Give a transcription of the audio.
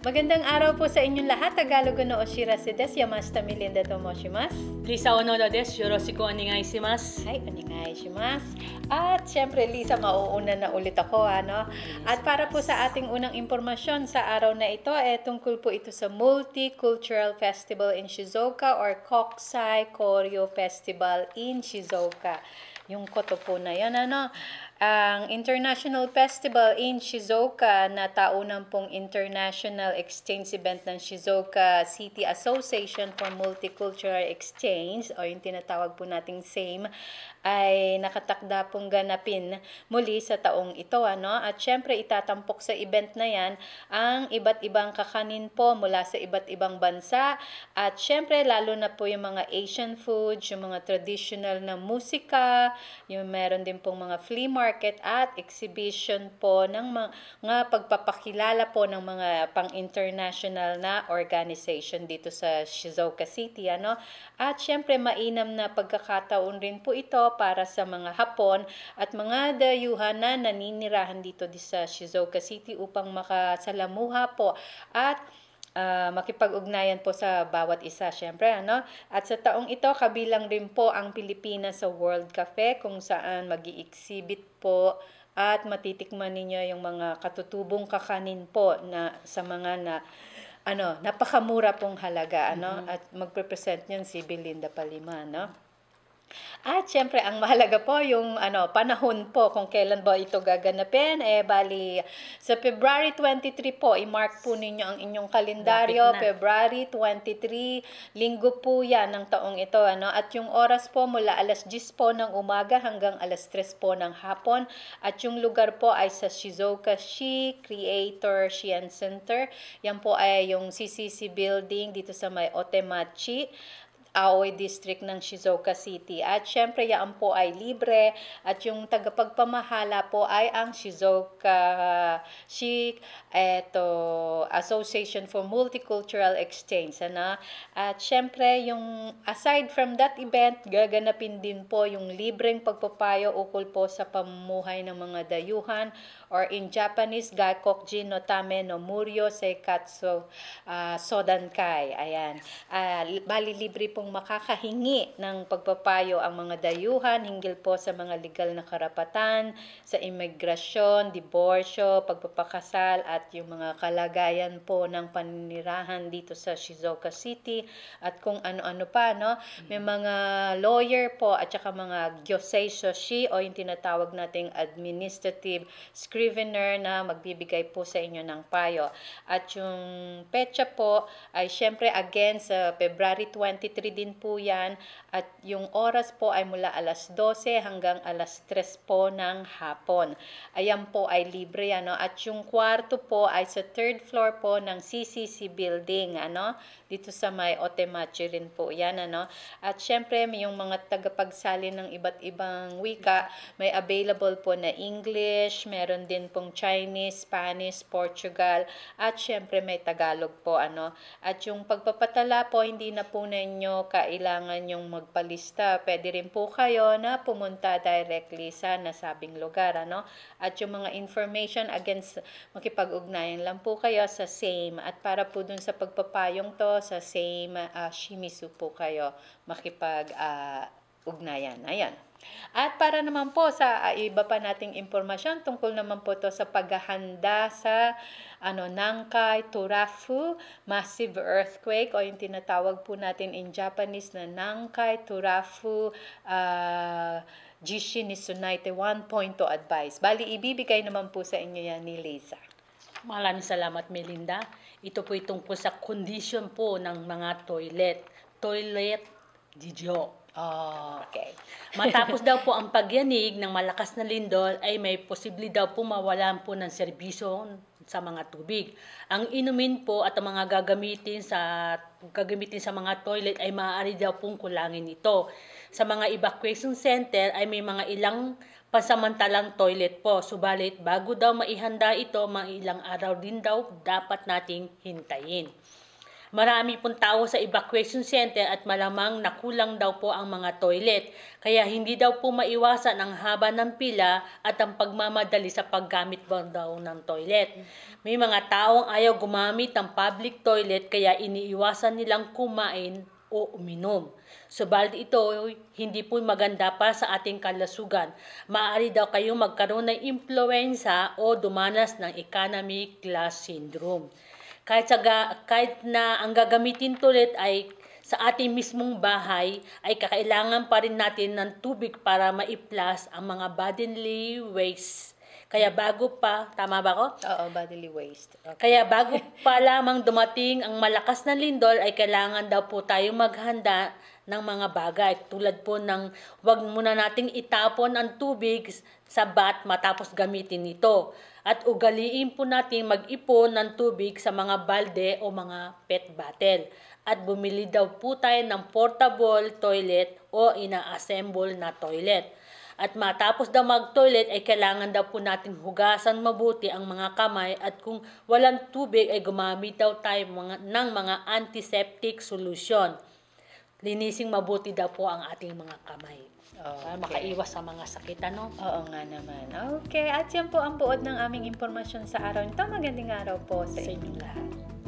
Magandang araw po sa inyong lahat. Tagalog no Oshira Sedes, Yamashita Milinda Tomoshimas. Lisa Onoda des, Yoroshiku Oningai Shimas. Hi, Oningai Shimas. At syempre, Lisa, mauuna na ulit ako. Ano? At para po sa ating unang impormasyon sa araw na ito, eh, tungkol po ito sa Multicultural Festival in Shizuoka or Koksai Koryo Festival in Shizuoka yung po na yan. Ano? Ang International Festival in Shizuoka na taunan pong International Exchange Event ng Shizuoka City Association for Multicultural Exchange o yung tinatawag po nating SAME ay nakatakda pong ganapin muli sa taong ito. Ano? At syempre itatampok sa event na yan ang iba't ibang kakanin po mula sa iba't ibang bansa at syempre lalo na po yung mga Asian foods, yung mga traditional na musika, yung meron din pong mga flea market at exhibition po ng mga pagpapakilala po ng mga pang-international na organization dito sa Shizuoka City. Ano? At syempre, mainam na pagkakataon rin po ito para sa mga Hapon at mga dayuhan na naninirahan dito di sa Shizuoka City upang makasalamuha po at uh, makipag-ugnayan po sa bawat isa, syempre, ano? At sa taong ito, kabilang rin po ang Pilipinas sa World Cafe kung saan mag exhibit po at matitikman ninyo yung mga katutubong kakanin po na sa mga na ano, napakamura pong halaga, ano? Mm-hmm. At magpe-present niyan si Belinda Palima, no? At syempre, ang mahalaga po yung ano, panahon po kung kailan ba ito gaganapin. Eh, bali, sa February 23 po, i-mark po ninyo ang inyong kalendaryo. February 23, linggo po yan ng taong ito. Ano? At yung oras po mula alas 10 po ng umaga hanggang alas 3 po ng hapon. At yung lugar po ay sa Shizuoka Shi Creator Shien Center. Yan po ay yung CCC building dito sa may Otemachi. Aoy District ng Shizuoka City. At syempre, yan po ay libre at yung tagapagpamahala po ay ang Shizuoka Shik eto, Association for Multicultural Exchange. Ano? At syempre, yung aside from that event, gaganapin din po yung libreng pagpapayo ukol po sa pamumuhay ng mga dayuhan or in Japanese, Gaikokjin no Tame no Muryo Sekatsu uh, ah, Sodankai. Ayan. Uh, bali, libre po pong makakahingi ng pagpapayo ang mga dayuhan hinggil po sa mga legal na karapatan sa imigrasyon, diborsyo, pagpapakasal at yung mga kalagayan po ng paninirahan dito sa Shizuoka City at kung ano-ano pa no. May mga lawyer po at saka mga gyosei shoshi o yung tinatawag nating administrative scrivener na magbibigay po sa inyo ng payo. At yung petsa po ay syempre again sa February 23 din po yan at yung oras po ay mula alas 12 hanggang alas 3 po ng hapon. Ayan po ay libre ano. At yung kwarto po ay sa third floor po ng CCC building ano. Dito sa may Otemachi rin po yan ano. At syempre may yung mga tagapagsali ng iba't ibang wika. May available po na English, meron din pong Chinese, Spanish, Portugal, at syempre may Tagalog po ano. At yung pagpapatala po hindi na po ninyo kailangan yung mag magpalista, pwede rin po kayo na pumunta directly sa nasabing lugar. Ano? At yung mga information, against makipag-ugnayan lang po kayo sa same. At para po dun sa pagpapayong to, sa same uh, shimizu po kayo makipag-ugnayan. Uh, ugnayan. Ayan. At para naman po sa ah, iba pa nating impormasyon tungkol naman po to sa paghahanda sa ano Nankai Turafu massive earthquake o yung tinatawag po natin in Japanese na Nankai Turafu uh, ah, Jishin Nisunaite 1.0 advice. Bali ibibigay naman po sa inyo yan ni Liza. Maraming salamat Melinda. Ito po itong po sa condition po ng mga toilet. Toilet Dijo. Oh, okay. Matapos daw po ang pagyanig ng malakas na lindol ay may posible daw po mawalan po ng serbisyo sa mga tubig. Ang inumin po at ang mga gagamitin sa gagamitin sa mga toilet ay maaari daw pong kulangin ito. Sa mga evacuation center ay may mga ilang pansamantalang toilet po. Subalit bago daw maihanda ito, mga ilang araw din daw dapat nating hintayin. Marami pong tao sa evacuation center at malamang nakulang daw po ang mga toilet. Kaya hindi daw po maiwasan ang haba ng pila at ang pagmamadali sa paggamit daw ng toilet. May mga taong ayaw gumamit ng public toilet kaya iniiwasan nilang kumain o uminom. Subalit ito hindi po maganda para sa ating kalasugan. Maaari daw kayong magkaroon ng influenza o dumanas ng economic class syndrome. Kahit, sa ga, kahit na ang gagamitin tulit ay sa ating mismong bahay, ay kakailangan pa rin natin ng tubig para maiplas ang mga bodily waste kaya bago pa, tama ba ko? Oo, bodily waste. Okay. Kaya bago pa lamang dumating ang malakas na lindol ay kailangan daw po tayong maghanda ng mga bagay. Tulad po ng huwag muna nating itapon ang tubig sa bat matapos gamitin ito at ugaliin po natin mag-ipon ng tubig sa mga balde o mga pet bottle. At bumili daw po tayo ng portable toilet o ina-assemble na toilet. At matapos daw mag-toilet ay kailangan daw po natin hugasan mabuti ang mga kamay at kung walang tubig ay gumamit daw tayo mga, ng mga antiseptic solution. Linising mabuti daw po ang ating mga kamay. Ah, ah, okay. Para makaiwas sa mga sakit, ano? Oo nga naman. Okay, at yan po ang buod ng aming impormasyon sa araw nito. Magandang araw po sa, sa inyo lahat.